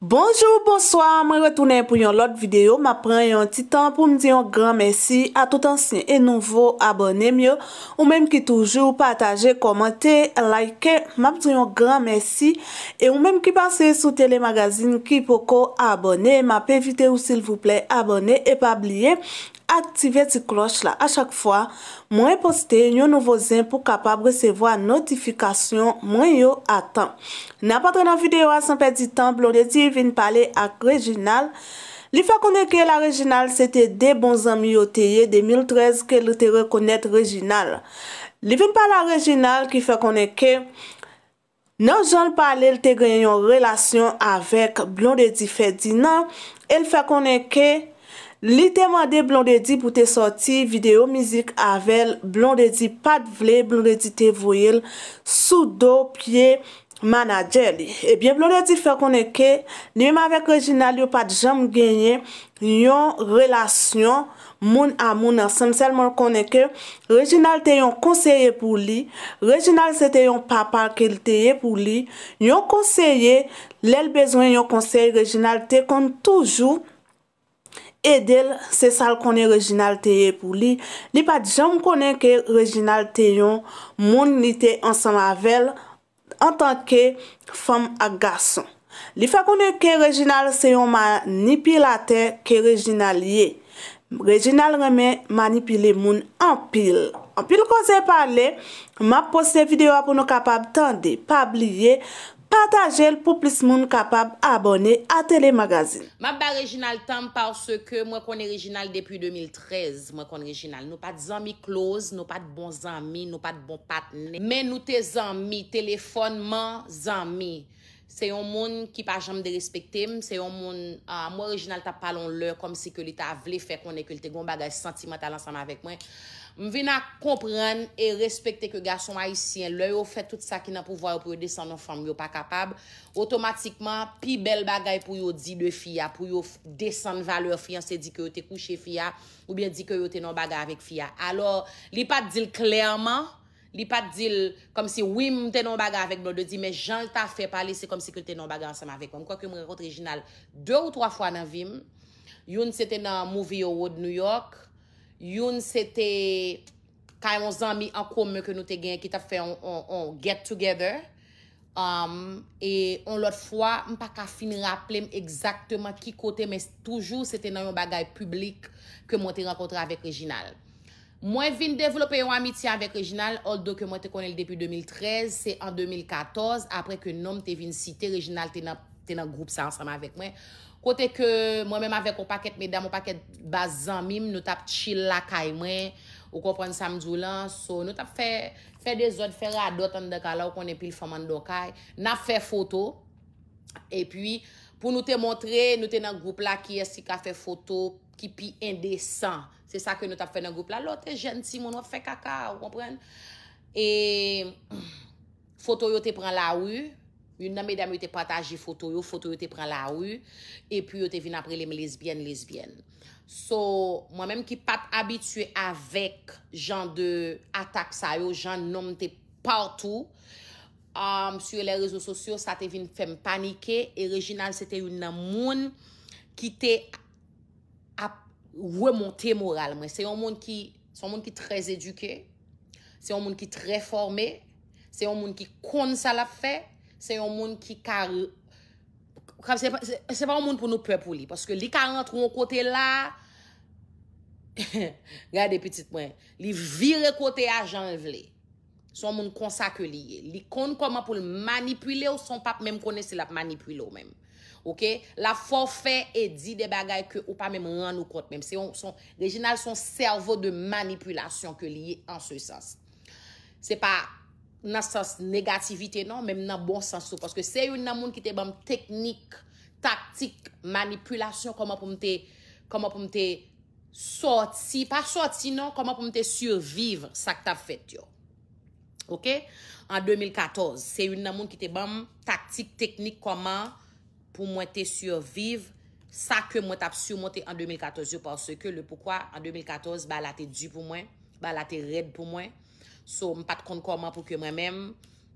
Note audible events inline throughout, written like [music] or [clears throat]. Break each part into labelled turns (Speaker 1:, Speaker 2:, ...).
Speaker 1: Bonjou, bonsoir, mwen retounen pou yon lot videyo, ma pren yon titan pou mwen diyon gran mersi a tout ansyen e nouvo abonem yo Ou menm ki toujou pataje, komente, like, ma mwen diyon gran mersi E ou menm ki pase sou telemagazin ki poko abonem, ma pevite ou silvouple abonem e pabliye aktive ti kloch la. A chak fwa, mwen eposte yon nouvo zin pou kapab resevo a notifikasyon mwen yo atan. Na patre nan videwa, sanpe di tan, Blondie di vin pale ak regional. Li fe koneke la regional, se te de bon zami yo te ye de mil trez ke li te rekonet regional. Li vin pale la regional ki fe koneke nan joun pale li te genyon relasyon avek Blondie di fe di nan el fe koneke Li te mande blondedi pou te soti video mizik avel, blondedi pat vle, blondedi te voyel, su do pye manajeli. Ebyen, blondedi fe konen ke, ni m avek Reginald yo pat jam genye, yon relasyon moun a moun asem, sel moun konen ke, Reginald te yon konseye pou li, Reginald se te yon papa ke lteye pou li, yon konseye, lel bezwen yon konseye, Reginald te kon toujou, Edel se sal konen Reginald teye pou li. Li pa dijan konen ke Reginald teyon moun nite ansan lavel an tanke fam ag gason. Li fa konen ke Reginald seyon manipilaten ke Reginald ye. Reginald remen manipile moun an pil. An pil kon se pale, ma poste videwa pou nou kapab tende pabliye Patajel pou plis moun kapab abone a telemagazin.
Speaker 2: Mwen ba rejinal tanm parce ke mwen kon rejinal depi 2013 mwen kon rejinal. Nou pat zanmi close, nou pat bon zanmi, nou pat bon patne. Men nou te zanmi, telefonman zanmi. Se yon moun ki pa jam de respekte m, se yon moun mwen rejinal ta palon lèr kom se ke li ta avle fe kon e ke li te gwen bagaj sentimental ansan avèk mwen. Mwen ven a kompren e respekte ke gason ayisyen. Lè yo fè tout sa ki nan pou vwa yo pou yo desen nan fèm yo pa kapab. Otomatikman, pi bel bagay pou yo di de fia. Pou yo desen nan fèm yo fèm yo te kouche fia. Ou bien di ki yo te nan bagay avèk fia. Alors, li pat dil klèrman. Li pat dil kom si wim te nan bagay avèk. Mwen de di, men jan ta fè pale, se kom si ki yo te nan bagay ansèm avèk. Mwen kwa ki mwen rekot rejinal. De ou troa fwa nan vim. Yon se te nan movie yo ou de New York. Mwen se te nan movie yo ou de New York. Youn sete kwa yon zanmi anko mwen ke nou te gen ki ta fe yon get together. Um, e yon lot fwa, m pa ka fin rapple m exaktman ki kote, men toujou sete nan yon bagay publik ke mwen te renkotre avèk Reginald. Mwen vin devlope yon amiti avèk Reginald, oldo ke mwen te konel depi 2013, se an 2014, apre ke nom te vin site, Reginald te nan group sa ansama avèk mwen. Kote ke mwen men avek ou paket medan, ou paket bazan mim, nou tap tchil la kay mwen. Ou kon pren samdjou lan, so nou tap fe de zon, fe radot an de ka la ou kon epil foman do kay. Na fe foto, e pi pou nou te montre nou te nan goup la ki esi ka fe foto ki pi indesan. Se sa ke nou tap fe nan goup la, lò te jenti moun wap fe kaka, ou kon pren. E [clears throat] foto yo te pren la wu. Yon nan um, me dam yote pataji fotoyo, fotoyo yote pran la wu, epi yote vin apre leme lesbyen, lesbyen. So, mwen menm ki pat abitwe avek jan de atak sa yo, jan nom te patou, am, suye le rezo sosyo, sa te vin fem panike, e rejinal se te yon nan moun ki te ap wè montè moral mwen. Se yon moun ki, se yon moun ki trez eduke, se yon moun ki tre formè, se yon moun ki kon sa la fè, Se yon moun ki kar... Se pa yon moun pou nou pe pou li. Paske li kar rentrou yon kote la... Gade petit mwen. Li vire kote a jan vle. Son moun konsa ke li ye. Li kon koman pou l manipule ou son pap mèm konese l ap manipule ou mèm. Ok? La forfe et di de bagay ke ou pa mèm ran nou kote mèm. Se yon son... Rejinal son servo de manipulasyon ke li ye an sou sas. Se pa... nan sas negativite nan, men nan bon sas sou, paske se yon nan moun ki te bam teknik, taktik, manipulasyon, kama pou mte, kama pou mte soti, pa soti nan, non, kama pou mte surviv, sak ta fèt yo. Ok? An 2014, se yon nan moun ki te bam taktik, teknik, kama pou mwen te surviv, sak ke mwen tap sou mwen te an 2014 yo, paske le poukwa an 2014, ba la te di pou mwen, ba la te red pou mwen, So, m pat kon kon man pou ke mwen menm,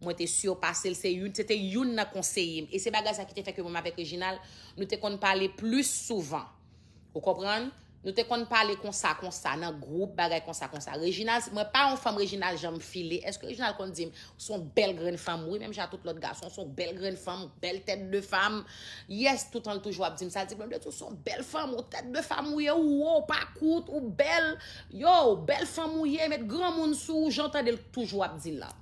Speaker 2: mwen te syo pasel se youn, se te youn na konseyim. E se baga sa ki te feke mwen m avek Reginald, nou te kon pale plus souvan. Ou kopran? Nou te kon pale konsa konsa nan groupe bagay konsa konsa. Regina, mwen pa yon fèm Regina jom file, eske Regina kon dim, son bel gren fèm mouye, mèm jatout lòt gason, son bel gren fèm, bel tèt de fèm. Yes, tout an l'toujwa bdim. Sa di, mwen de sou son bel fèm, ou tèt de fèm mouye, ou ou, oh, pa kout, ou bel, yo, bel fèm mouye, met gran moun sou, ou jantan del toujwa bdim la.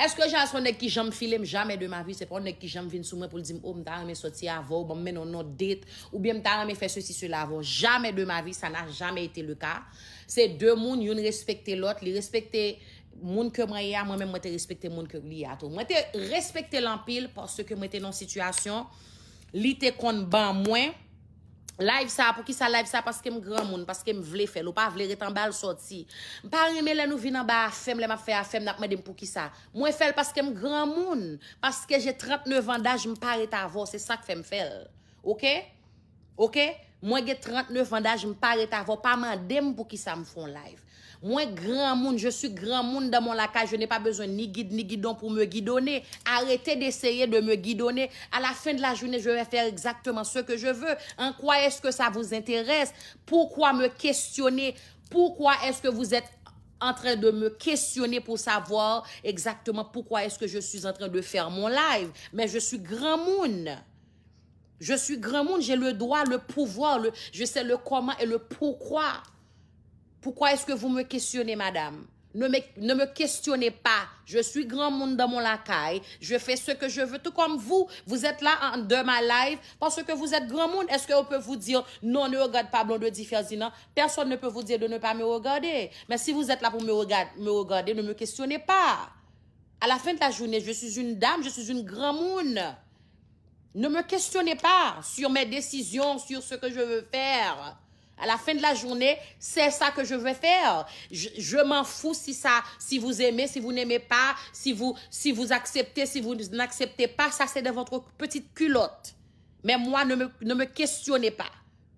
Speaker 2: Eske jan son nek ki jom filem, jame de ma vi, sepon nek ki jom vin sou mwen pou li di m, ou oh, m ta reme soti avon, ou m menon non det, ou bi m ta reme fe se si se la avon, jame de ma vi, sa na jame ite le ka. Se de moun yon respekte lot, li respekte moun ke mwen ya, mwen men mwete respekte moun ke li ya to. Mwete respekte l'ampil, porske mwete nan situasyon, li te kon ban mwen. live sa pou ki sa live sa paske m gran moun paske m vle fel ou pa vle retan bal sot si m pa reme lè nou vi nan ba fem lè ma fe a fem nak mè dem pou ki sa mwen fel paske m gran moun paske jè 39 an da jè m pare ta avò se sa k fe m fel ok? ok? mwen gè 39 an da jè m pare ta avò pa mè dem pou ki sa m fon live Moi, grand monde, je suis grand monde dans mon lacage. Je n'ai pas besoin ni guide ni guidon pour me guidonner. Arrêtez d'essayer de me guidonner. À la fin de la journée, je vais faire exactement ce que je veux. En quoi est-ce que ça vous intéresse? Pourquoi me questionner? Pourquoi est-ce que vous êtes en train de me questionner pour savoir exactement pourquoi est-ce que je suis en train de faire mon live. Mais je suis grand monde. Je suis grand monde, j'ai le droit, le pouvoir, le, je sais le comment et le pourquoi. Pourquoi est-ce que vous me questionnez, madame? Ne me, ne me, questionnez pas. Je suis grand monde dans mon lacaille. Je fais ce que je veux, tout comme vous. Vous êtes là en de ma live parce que vous êtes grand monde. Est-ce qu'on peut vous dire non, ne regarde pas Blonde de différence? Personne ne peut vous dire de ne pas me regarder. Mais si vous êtes là pour me, me regarder, ne me questionnez pas. À la fin de la journée, je suis une dame, je suis une grand monde. Ne me questionnez pas sur mes décisions, sur ce que je veux faire. À la fin de la journée, c'est ça que je veux faire. Je, m'en fous si ça, si vous aimez, si vous n'aimez pas, si vous, si vous acceptez, si vous n'acceptez pas, ça c'est dans votre petite culotte. Mais moi, ne me, questionnez pas.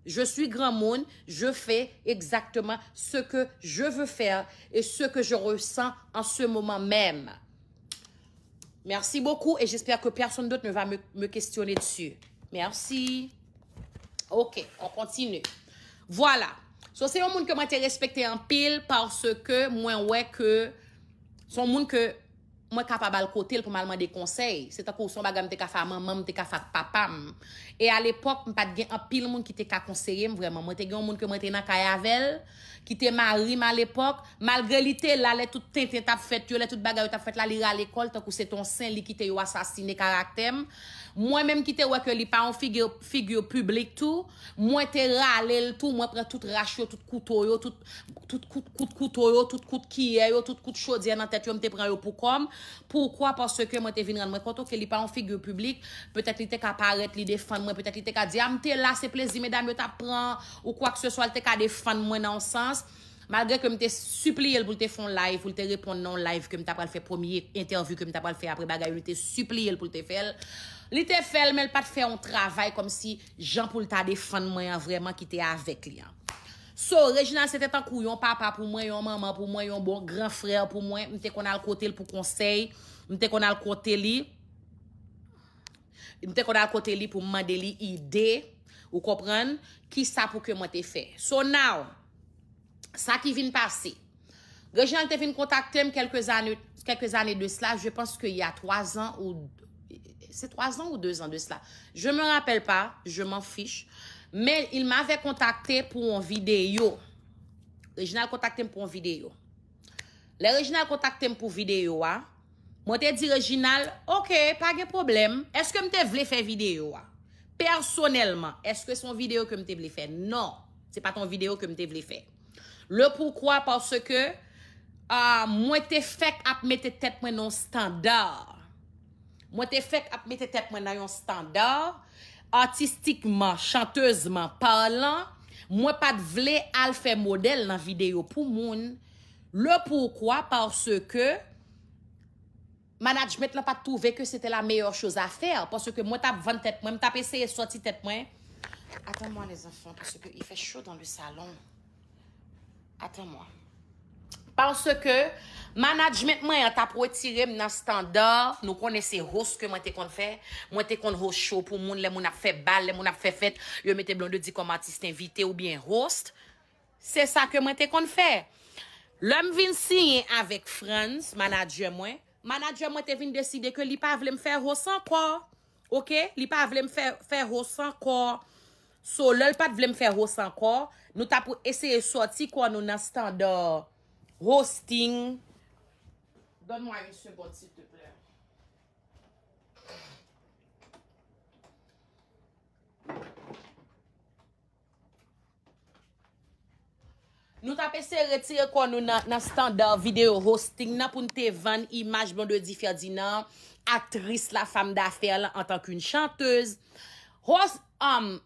Speaker 2: Je suis grand monde, je fais exactement ce que je veux faire et ce que je ressens en ce moment même. Merci beaucoup et j'espère que personne d'autre ne va me, me questionner dessus. Merci. OK, on continue. Voilà, so se yon moun ke mwen te respekte an pil, parce ke mwen wè ke son moun ke mwen kapabal kote l pou mwen mwen de konsey, se ta kouson bagan mwen te kapha maman, mwen te kapha kpapam, e al epok mwen pat gen an pil moun ki te kapha konsey mwen vwèman, mwen te gen moun ke mwen te nakayavel, Ki te marim al epok Malgre li te la le tout te te tap fet yo Le tout bagay yo tap fet la li ra al ekol Takou se ton sen li ki te yo asasine karak tem Mwen menm ki te weke li pa an figyo Figyo publik tou Mwen te ra ale l tou Mwen pre tout rach yo, tout kouto yo Tout kout kout kouto yo, tout kout kiye yo Tout kout chodye nan tet yo mte pre yo pou kom Poukwa? Porske mwen te vin ran mwen koto Ki li pa an figyo publik Petet li te ka paret li defan mwen Petet li te ka di amte ah, la se plezi Mwen te apren ou kwa kse so al te ka defan mwen ansan Malgre ke mi te supli el pou te fon live Ou te repon non live ke mi ta pral fe Premier interview ke mi ta pral fe Apre bagay, mi te supli el pou te fel Li te fel, men l pat fe on travay Kom si jan pou l ta defan mwen Vreman ki te avek li So, Regina se te tankou yon papa pou mwen Yon maman pou mwen, yon bon gran frel pou mwen Mi te kon al kote l pou konsey Mi te kon al kote li Mi te kon al kote li pou mande li ide Ou kopren Ki sa pou ke mwen te fe So now Sa ki vin pase. Reginald te vin kontakte m kelke zanet de sla. Je pense ke y a 3 an ou 2 an de sla. Je me rappel pa. Je m'en fiche. Men, il m'ave kontakte pou m videyo. Reginald kontakte m pou m videyo. Le Reginald kontakte m pou videyo. Mo te di Reginald, ok, pa ge problem. Eske m te vle fe videyo? Personelman, eske son videyo ke m te vle fe? Non, se pa ton videyo ke m te vle fe. Le poukwa pwase ke mwen te fek ap mette tep mwen nan yon standar. Mwen te fek ap mette tep mwen nan yon standar. Artistikman, chantezman, parlan. Mwen pat vle alfe model nan video pou moun. Le poukwa pwase ke manajmet la pat touve ke se te la meyor chouz a fer. Pwase ke mwen tap vante tep mwen, mwen tap eseye soti tep mwen. Atan mwen les anfon pwase ke y fe chou dan le salon. Aten mwen, panse ke manajmen mwen an ta pou etirem nan standa, nou konese rost ke mwen te kon fè, mwen te kon rost chou pou moun, le moun ap fè bal, le moun ap fè fèt, yo mwen te blon de di kom artiste invite ou bien rost, se sa ke mwen te kon fè. Lèm vin siye avèk frans, manajmen mwen, manajmen mwen te vin deside ke li pa vle m fè rost an kò, ok, li pa vle m fè rost an kò. So lèl pat vle m fè host anko, nou ta pou esè yè sorti kwa nou nan standor hosting. Don mwen yon sebot si te ple. Nou ta pe se retire kwa nou nan standor video hosting nan pou nou te ven imaj bon de di Ferdinand, atris la fam da fè lè an tan ki yon chantez. Host am... Um,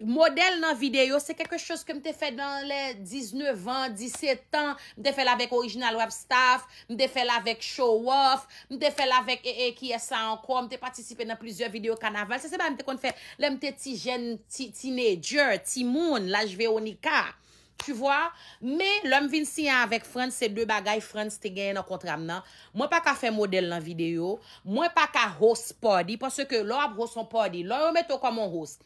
Speaker 2: model nan videyo se keke chos ke mte fe nan le 19 an, 17 an, mte fe la vek original web staff, mte fe la vek show off, mte fe la vek e e ki e sa an kon, mte patisipe nan plizye video kanaval, se se ba mte kon fe, le mte ti gen, ti teenager, ti moun, la jve onika, tu vo, me lom vin si an vek friends, se de bagay friends te gen nan kontram nan, mwen pa ka fe model nan videyo, mwen pa ka host podi, pas se ke lom ap host son podi, lom yo meto kaman host,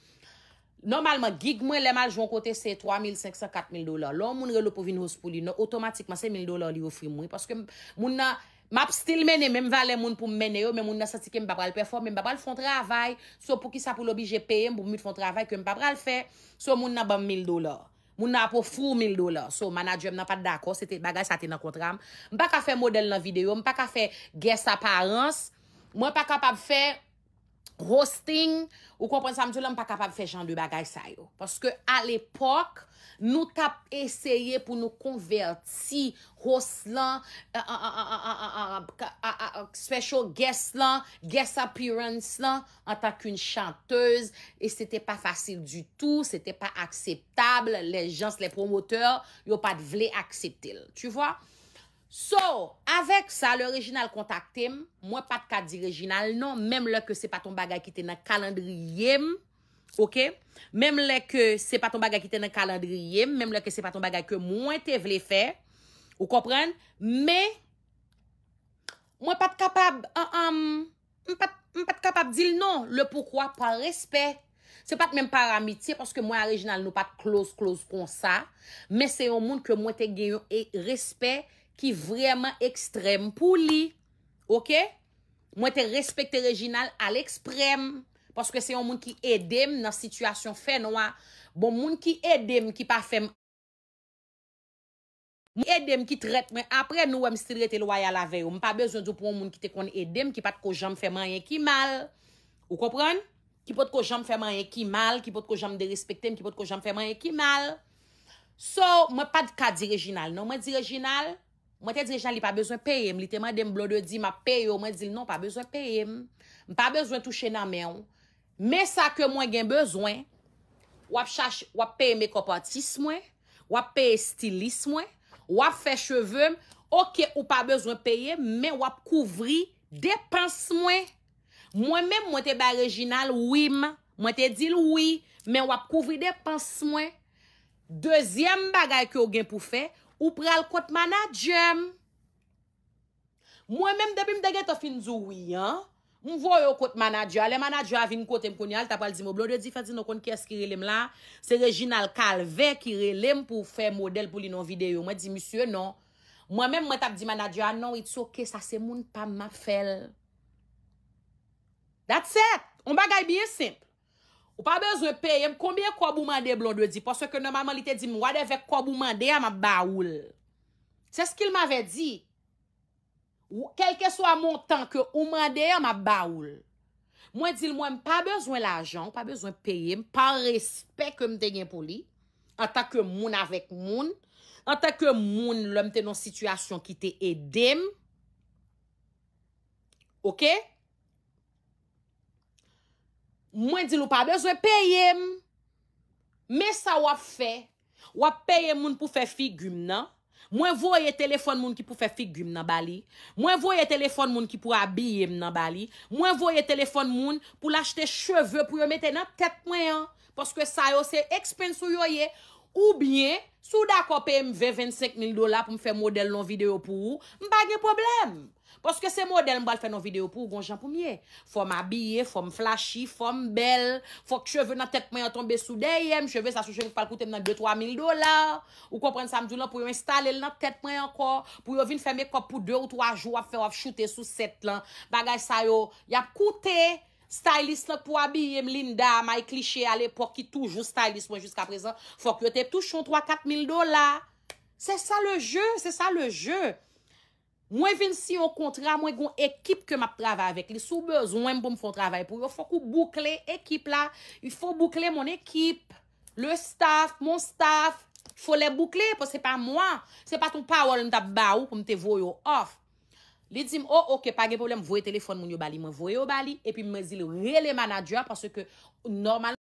Speaker 2: Normalman, gig mwen lèman joun kote se 3.000, 5.000, 4.000 dolar. Lò, moun relo pou vin hoz pou li. Non, otomatikman se 1.000 dolar li ofri mwen. Paske moun nan, map stil mène, mèm valè moun pou mène yo, mèm moun nan sati ke m papal perform, mèm papal fon travay. So, pou ki sa pou lobby jè paye, m pou mout fon travay ke m papal fè. So, moun nan ban 1.000 dolar. Moun nan apou 4.000 dolar. So, manajem nan pat dako, bagay sa te nan kontram. Mwen pa ka fè model nan video, mwen pa ka fè guest aparence. Mwen pa kapab f hosting, ou kompens amdou la, m pa kapab fè jan de bagay sa yo. Paske al epok, nou tap esye pou nou konverti host lan, special guest lan, guest appearance lan, an tak un chanteuse, e sete pa fasil du tou, sete pa akseptable, le gens, le promoteur, yo pat vle akseptil, tu vwa? So, avek sa, le reginal kontakte, mwen pat ka di reginal non, mem le ke se paton bagay ki te nan kalandriye, ok? Mem le ke se paton bagay ki te nan kalandriye, mem le ke se paton bagay ke mwen te vle fe, ou kompren? Me, mwen pat kapab, mwen pat kapab di l non, le poukwa, pa respet. Se pat men par amitye, paske mwen a reginal nou pat close-close kon sa, me se yon moun ke mwen te geyon e respet, Ki vreman ekstrem pou li. Ok? Mwen te respekte rejinal al eksprem. Paske se yon moun ki edem nan situasyon fe nou a. Bon moun ki edem ki pa fem. Moun edem ki tret men. Apre nou wèm si tret elwa ya la veyo. Mwen pa bezon dupon moun ki te kon edem. Ki pat ko jom fem anye ki mal. Ou kopren? Ki pot ko jom fem anye ki mal. Ki pot ko jom de respekte m. Ki pot ko jom fem anye ki mal. So mwen pat ka di rejinal. Non mwen di rejinal. Mwen te di jan li pa bezwen peye m. Li teman dem blode di ma peye ou mwen di non pa bezwen peye m. Mpa bezwen touche nan men ou. Men sa ke mwen gen bezwen, wap peye mekopatis mwen, wap peye stilis mwen, wap fe cheve m, oke ou pa bezwen peye m, men wap kouvri depans mwen. Mwen men mwen te ba rejinal wim, mwen te dil wii, men wap kouvri depans mwen. Dezyem bagay ki ou gen pou fey, Ou pral kot manajem. Mwen menm debi m dege to fin zoui, wi, an. M voyo kot manajem. Le manajem avin kotem kon yal tapal di mou. Blon de di fadzi nokon kes kirelem la. Se Reginald Calve kirelem pou fe model pou li nan video. Mwen di, misye, non. Mwen menm mwen tap di manajem, an. Non, it's ok. Sa se moun pa ma fel. That's it. Mwen bagay biye simp. Ou pa bezwen peye m, konbien kwa bou mande blon de di? Paswe ke nan mamalite di m, wade vek kwa bou mande a ma baoul. Se skil ma ve di? Ou kelke so a moun tan ke ou mande a ma baoul. Mwen di l mwen, pa bezwen la jan, pa bezwen peye m, pa respek m tenye pou li, an tak ke moun avek moun, an tak ke moun lom tenyon situasyon ki te edem. Ok? Ok? Mwen di lou pa be, zwe peye m. Me sa wap fe. Wap peye moun pou fe figy m nan. Mwen voye telefon moun ki pou fe figy m nan bali. Mwen voye telefon moun ki pou abye m nan bali. Mwen voye telefon moun pou lachte cheve pou yo mette nan tep mwen an. Poske sa yo se ekspenso yo ye. Ou bine... Souda kope mve 25 mil dola pou mfe model nan video pou, mbagye problem. Poske se model mbal fe nan video pou, gong jan pou mye. Fom abye, fom flashy, fom bel, fok cheve nan tet mwen yon tombe souda yem, cheve sa souche mwen pal kote mnen 2-3 mil dola. Ou kompren samdou lan pou yon installe l nan tet mwen yon kor, pou yon vin feme kop pou 2 ou 3 jou ap fe wav chute sou set lan. Bagay sa yo, yap kote. Stylist lak pou abiyem linda, may kliche alepok ki toujou stylist mwen jiska prezant. Fok yo te toujou 3-4 mil dola. Se sa le je, se sa le je. Mwen vin si yo kontra, mwen goun ekip ke map travay avek. Li sou bezon mwen pou mfon travay pou yo. Fok yo boukle ekip la. Yon fok boukle moun ekip. Le staff, moun staff. Fok le boukle pou se pa mwen. Se pa ton power mwen tap ba ou pou mwen te voyo off. Li di m, o, oh, oke, pa ge problem, vwe telefon moun yo bali, m vwe yo bali, epi m zile wye le manager, parce ke, normal,